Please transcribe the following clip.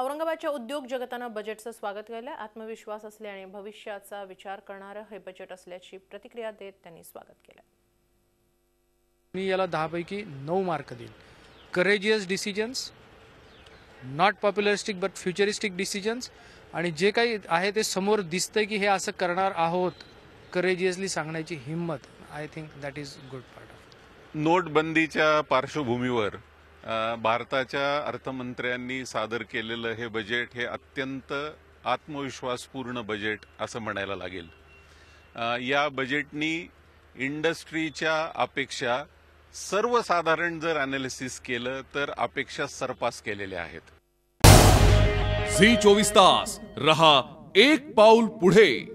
औरंगाबादच्या उद्योग जगतानं बजेटचं स्वागत केलं आत्मविश्वास असले आणि भविष्याचा विचार करणारं हे बजेट असल्याची प्रतिक्रिया देत त्यांनी स्वागत केलं मी याला दहापैकी नऊ मार्क देईन courageous decisions not popularistic but futuristic decisions आणि जे काही आहे ते समोर दिसतंय की हे असं करणार आहोत करेजियसली सांगण्याची हिंमत I think that is good part of नोटबंदीच्या पार्श्वभूमीवर भारताच्या अर्थमंत्र्यांनी सादर केलेलं हे बजेट हे अत्यंत आत्मविश्वासपूर्ण बजेट असं म्हणायला लागेल या बजेटनी इंडस्ट्रीच्या अपेक्षा सर्वसाधारण जर अनालिसिस केलं तर अपेक्षा सरपास केलेल्या आहेत झी चोवीस तास रहा एक पाऊल पुढे